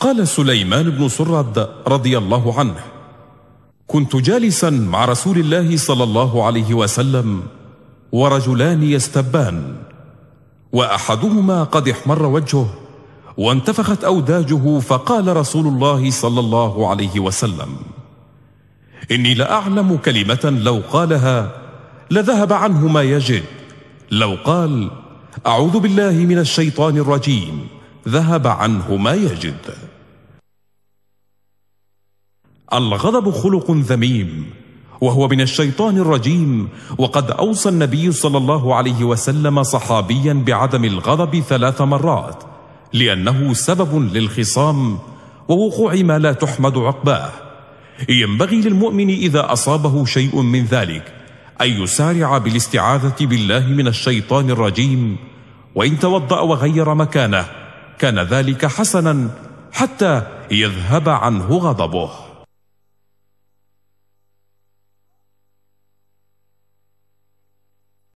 قال سليمان بن سرد رضي الله عنه كنت جالسا مع رسول الله صلى الله عليه وسلم ورجلان يستبان واحدهما قد احمر وجهه وانتفخت اوداجه فقال رسول الله صلى الله عليه وسلم اني لاعلم كلمه لو قالها لذهب عنه ما يجد لو قال اعوذ بالله من الشيطان الرجيم ذهب عنه ما يجد الغضب خلق ذميم وهو من الشيطان الرجيم وقد اوصى النبي صلى الله عليه وسلم صحابيا بعدم الغضب ثلاث مرات لانه سبب للخصام ووقوع ما لا تحمد عقباه ينبغي للمؤمن اذا اصابه شيء من ذلك ان يسارع بالاستعاذه بالله من الشيطان الرجيم وان توضا وغير مكانه كان ذلك حسنا حتى يذهب عنه غضبه